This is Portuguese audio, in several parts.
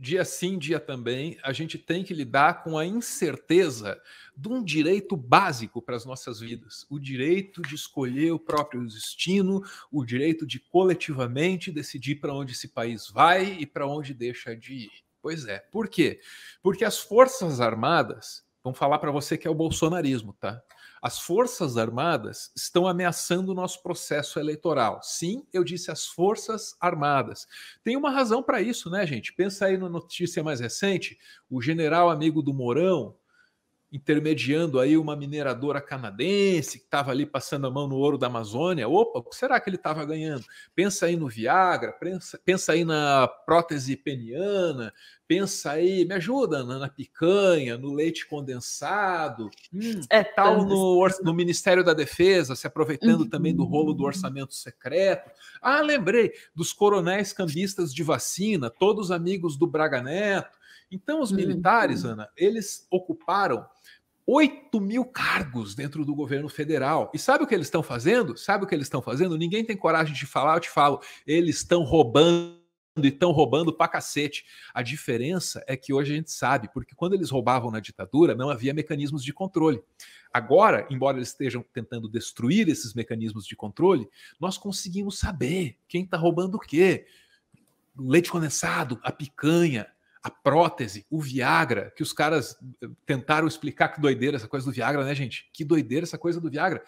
dia sim, dia também, a gente tem que lidar com a incerteza de um direito básico para as nossas vidas: o direito de escolher o próprio destino, o direito de coletivamente decidir para onde esse país vai e para onde deixa de ir. Pois é, por quê? Porque as Forças Armadas, vão falar para você que é o bolsonarismo, tá? As Forças Armadas estão ameaçando o nosso processo eleitoral. Sim, eu disse as Forças Armadas. Tem uma razão para isso, né, gente? Pensa aí na notícia mais recente: o general amigo do Mourão, intermediando aí uma mineradora canadense que estava ali passando a mão no ouro da Amazônia. Opa, o que será que ele estava ganhando? Pensa aí no Viagra, pensa, pensa aí na prótese peniana, pensa aí, me ajuda, na, na picanha, no leite condensado, hum, é tal no, no, Ministério da Defesa, se aproveitando uhum. também do rolo do orçamento secreto. Ah, lembrei dos coronéis cambistas de vacina, todos amigos do Braga Neto então, os hum, militares, Ana, eles ocuparam 8 mil cargos dentro do governo federal. E sabe o que eles estão fazendo? Sabe o que eles estão fazendo? Ninguém tem coragem de falar, eu te falo, eles estão roubando e estão roubando pra cacete. A diferença é que hoje a gente sabe, porque quando eles roubavam na ditadura, não havia mecanismos de controle. Agora, embora eles estejam tentando destruir esses mecanismos de controle, nós conseguimos saber quem está roubando o quê. Leite condensado, a picanha, a prótese, o Viagra, que os caras eh, tentaram explicar que doideira essa coisa do Viagra, né, gente? Que doideira essa coisa do Viagra.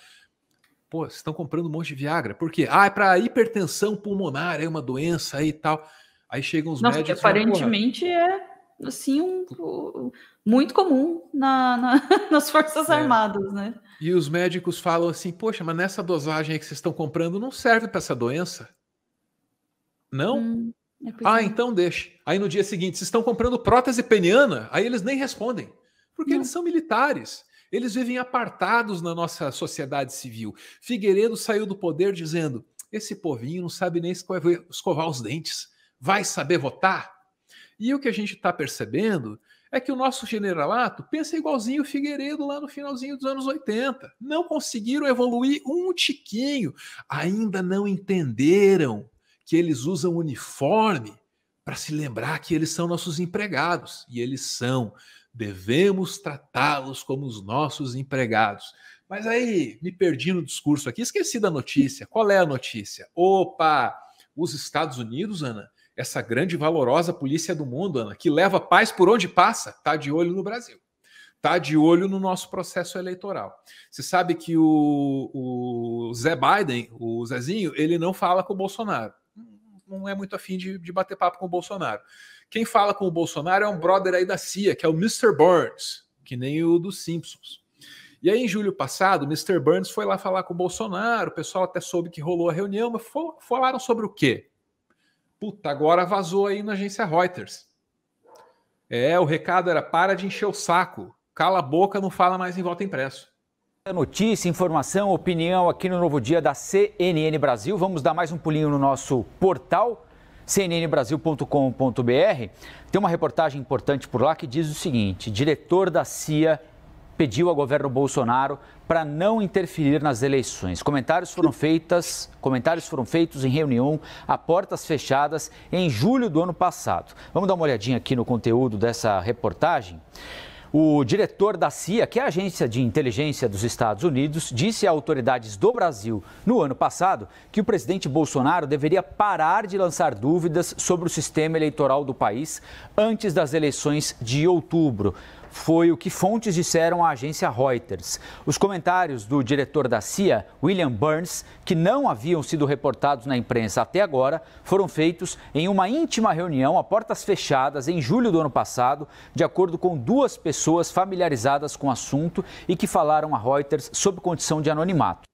Pô, vocês estão comprando um monte de Viagra. Por quê? Ah, é para hipertensão pulmonar, é uma doença aí e tal. Aí chegam os Nossa, médicos. aparentemente é assim um, um, muito comum na, na nas Forças é. Armadas, né? E os médicos falam assim: poxa, mas nessa dosagem aí que vocês estão comprando não serve para essa doença. Não? Hum. É ah, então deixe. Aí no dia seguinte, se estão comprando prótese peniana, aí eles nem respondem, porque não. eles são militares. Eles vivem apartados na nossa sociedade civil. Figueiredo saiu do poder dizendo: esse povinho não sabe nem escovar os dentes, vai saber votar. E o que a gente está percebendo é que o nosso generalato pensa igualzinho o Figueiredo lá no finalzinho dos anos 80. Não conseguiram evoluir um tiquinho, ainda não entenderam que eles usam uniforme para se lembrar que eles são nossos empregados, e eles são. Devemos tratá-los como os nossos empregados. Mas aí me perdi no discurso aqui, esqueci da notícia. Qual é a notícia? Opa! Os Estados Unidos, Ana, essa grande e valorosa polícia do mundo, Ana, que leva paz por onde passa, tá de olho no Brasil. Tá de olho no nosso processo eleitoral. Você sabe que o, o Zé Biden, o Zezinho, ele não fala com o Bolsonaro não é muito afim de, de bater papo com o Bolsonaro. Quem fala com o Bolsonaro é um brother aí da CIA, que é o Mr. Burns, que nem o dos Simpsons. E aí, em julho passado, Mr. Burns foi lá falar com o Bolsonaro, o pessoal até soube que rolou a reunião, mas falaram sobre o quê? Puta, agora vazou aí na agência Reuters. É, o recado era para de encher o saco, cala a boca, não fala mais em volta impresso. Notícia, informação, opinião aqui no Novo Dia da CNN Brasil. Vamos dar mais um pulinho no nosso portal cnnbrasil.com.br. Tem uma reportagem importante por lá que diz o seguinte: diretor da CIA pediu ao governo Bolsonaro para não interferir nas eleições. Comentários foram feitas, comentários foram feitos em reunião a portas fechadas em julho do ano passado. Vamos dar uma olhadinha aqui no conteúdo dessa reportagem. O diretor da CIA, que é a agência de inteligência dos Estados Unidos, disse a autoridades do Brasil no ano passado que o presidente Bolsonaro deveria parar de lançar dúvidas sobre o sistema eleitoral do país antes das eleições de outubro foi o que fontes disseram à agência Reuters. Os comentários do diretor da CIA, William Burns, que não haviam sido reportados na imprensa até agora, foram feitos em uma íntima reunião a portas fechadas em julho do ano passado, de acordo com duas pessoas familiarizadas com o assunto e que falaram a Reuters sob condição de anonimato.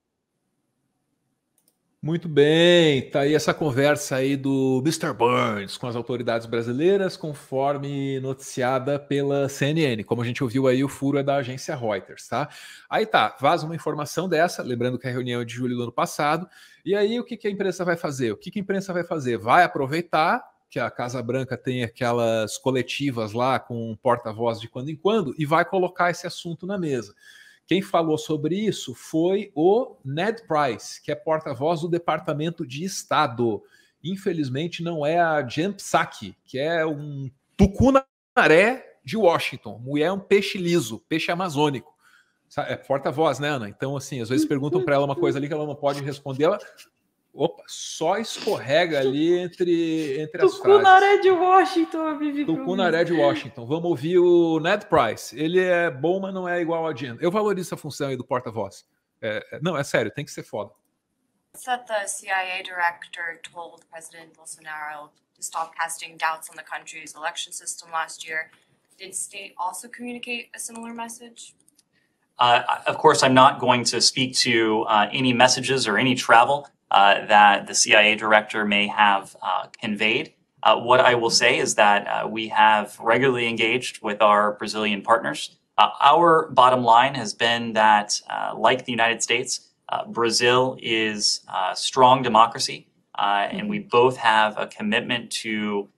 Muito bem, tá aí essa conversa aí do Mr. Burns com as autoridades brasileiras, conforme noticiada pela CNN. Como a gente ouviu aí, o furo é da agência Reuters, tá? Aí tá, vaza uma informação dessa, lembrando que a reunião é de julho do ano passado. E aí o que, que a imprensa vai fazer? O que, que a imprensa vai fazer? Vai aproveitar que a Casa Branca tem aquelas coletivas lá com porta-voz de quando em quando e vai colocar esse assunto na mesa. Quem falou sobre isso foi o Ned Price, que é porta-voz do Departamento de Estado. Infelizmente, não é a Jen Psaki, que é um tucunaré de Washington. Mulher é um peixe liso, peixe amazônico. É porta-voz, né, Ana? Então, assim, às vezes perguntam para ela uma coisa ali que ela não pode responder. Ela Opa, só escorrega ali entre, entre as frases. Tucunaré de Washington, Vivi. Tucunaré de Washington. Vamos ouvir o Ned Price. Ele é bom, mas não é igual a Jen. Eu valorizo a função aí do porta-voz. É, é não, é sério, tem que ser foda. That the CIA director told President Bolsonaro to stop casting doubts on the country's election system last year. Did state also communicate a similar message? Uh, of course, I'm not going to speak to uh, any messages or any travel. Uh, that the CIA director may have uh, conveyed. Uh, what I will say is that we have regularly engaged with our Brazilian partners. our bottom line has been that, like the United States, Brazil is a strong democracy, and we mm-hmm. both have a commitment to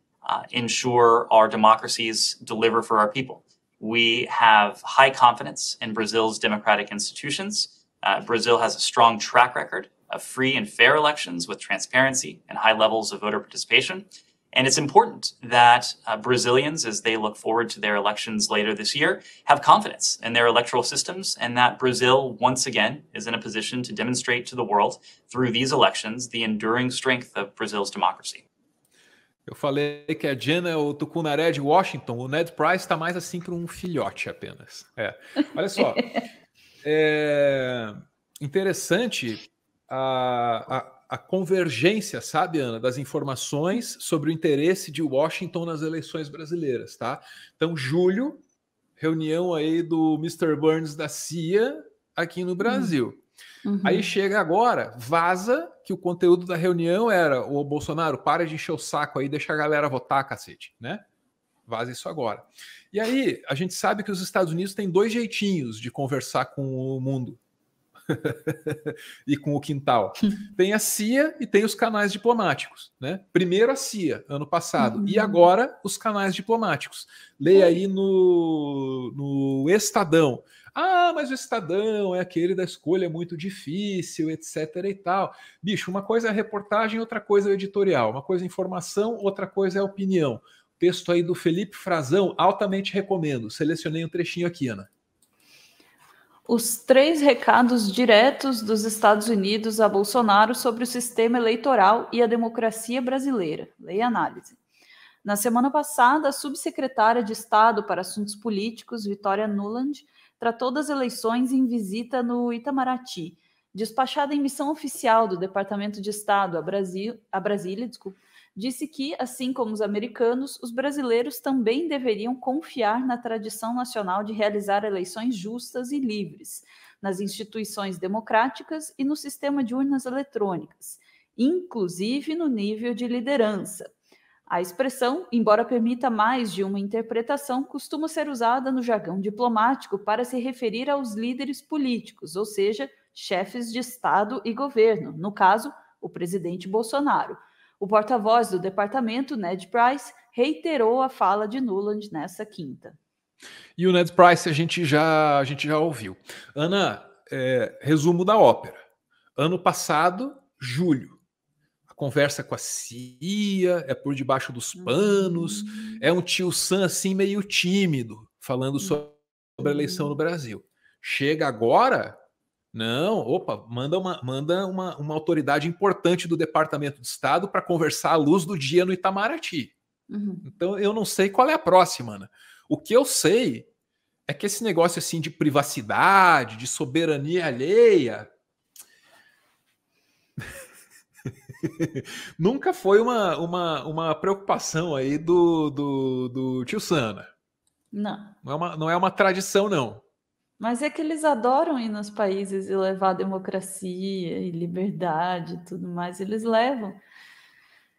ensure our democracies deliver for our people. We have high confidence in Brazil's democratic institutions. Uh, Brazil has a strong track record of free and fair elections with transparency and high levels of voter participation. And it's important that uh, Brazilians, as they look forward to their elections later this year, have confidence in their electoral systems and that Brazil, once again, is in a position to demonstrate to the world through these elections the enduring strength of Brazil's democracy. Eu falei que a Jana é o tucunaré de Washington, o Ned Price está mais assim para um filhote apenas. É. Olha só. é interessante a, a, a convergência, sabe, Ana, das informações sobre o interesse de Washington nas eleições brasileiras, tá? Então, julho, reunião aí do Mr. Burns da CIA aqui no Brasil. Uhum. uhum. Aí chega agora, vaza que o conteúdo da reunião era o Bolsonaro, para de encher o saco aí, deixa a galera votar, cacete, né? Vaza isso agora. E aí, a gente sabe que os Estados Unidos têm dois jeitinhos de conversar com o mundo, e com o quintal. Tem a CIA e tem os canais diplomáticos. Né? Primeiro a CIA, ano passado, uhum. e agora os canais diplomáticos. Leia é. aí no, no Estadão. Ah, mas o Estadão é aquele da escolha muito difícil, etc. e tal. Bicho, uma coisa é reportagem, outra coisa é editorial. Uma coisa é informação, outra coisa é opinião. Texto aí do Felipe Frazão, altamente recomendo. Selecionei um trechinho aqui, Ana os três recados diretos dos Estados Unidos a Bolsonaro sobre o sistema eleitoral e a democracia brasileira. Leia análise. Na semana passada, a subsecretária de Estado para Assuntos Políticos, Vitória Nuland, tratou das eleições em visita no Itamaraty. Despachada em missão oficial do Departamento de Estado a, Brasil, a Brasília, desculpa, disse que, assim como os americanos, os brasileiros também deveriam confiar na tradição nacional de realizar eleições justas e livres, nas instituições democráticas e no sistema de urnas eletrônicas, inclusive no nível de liderança. A expressão, embora permita mais de uma interpretação, costuma ser usada no jargão diplomático para se referir aos líderes políticos, ou seja, chefes de Estado e governo, no caso, o presidente Bolsonaro o porta-voz do departamento, Ned Price, reiterou a fala de Nuland nessa quinta. E o Ned Price a gente já, a gente já ouviu. Ana, é, resumo da ópera. Ano passado, julho, conversa com a CIA, é por debaixo dos hum. panos, uhum. é um tio Sam assim meio tímido, falando hum. sobre a eleição no Brasil. Chega agora, não, opa, manda uma, manda uma, uma autoridade importante do Departamento de Estado para conversar à luz do dia no Itamaraty. Uhum. Então eu não sei qual é a próxima, Ana. Né? O que eu sei é que esse negócio assim de privacidade, de soberania alheia, nunca foi uma, uma, uma preocupação aí do, do, do tio Sana. Né? Não. Não é uma, não é uma tradição, não. Mas é que eles adoram ir nos países e levar democracia e liberdade e tudo mais. Eles levam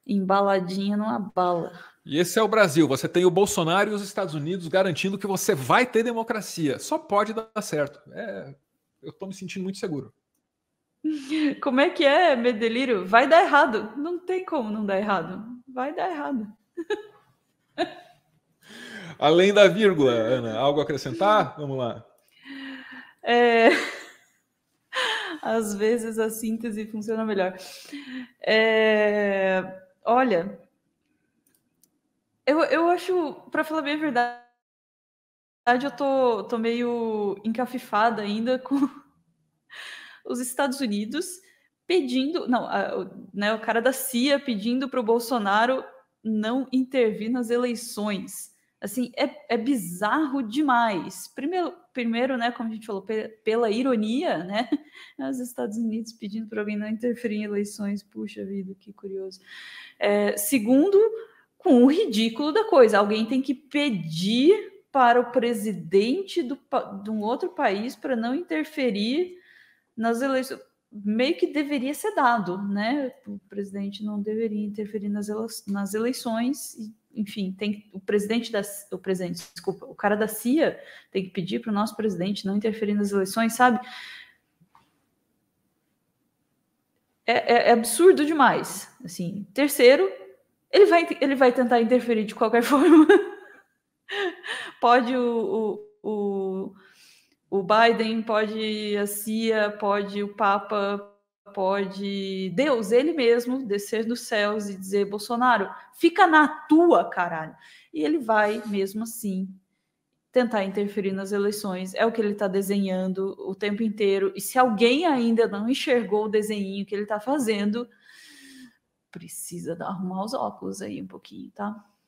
embaladinha numa bala. E esse é o Brasil. Você tem o Bolsonaro e os Estados Unidos garantindo que você vai ter democracia. Só pode dar certo. É... eu estou me sentindo muito seguro. Como é que é, Medeliro? Vai dar errado. Não tem como não dar errado. Vai dar errado. Além da vírgula, Ana, algo a acrescentar? Vamos lá. É... Às vezes a síntese funciona melhor. É... Olha, eu, eu acho, para falar bem a verdade, eu tô, tô meio encafifada ainda com os Estados Unidos pedindo, não, a, né, o cara da CIA pedindo para o Bolsonaro não intervir nas eleições. Assim, é, é bizarro demais. Primeiro, primeiro, né, como a gente falou, pela ironia, né? Os Estados Unidos pedindo para alguém não interferir em eleições, puxa vida, que curioso. É, segundo, com o ridículo da coisa, alguém tem que pedir para o presidente do, de um outro país para não interferir nas eleições. Meio que deveria ser dado, né? O presidente não deveria interferir nas, ele nas eleições e enfim, tem o presidente da o presidente, desculpa, o cara da CIA tem que pedir para o nosso presidente não interferir nas eleições, sabe? É, é, é, absurdo demais. Assim, terceiro, ele vai, ele vai tentar interferir de qualquer forma. pode o, o, o, o Biden, pode a CIA, pode o Papa, pode Deus, ele mesmo, descer dos céus e dizer: Bolsonaro, fica na tua, caralho. E ele vai, mesmo assim, tentar interferir nas eleições. É o que ele está desenhando o tempo inteiro. E se alguém ainda não enxergou o desenho que ele está fazendo, precisa arrumar os óculos aí um pouquinho, tá?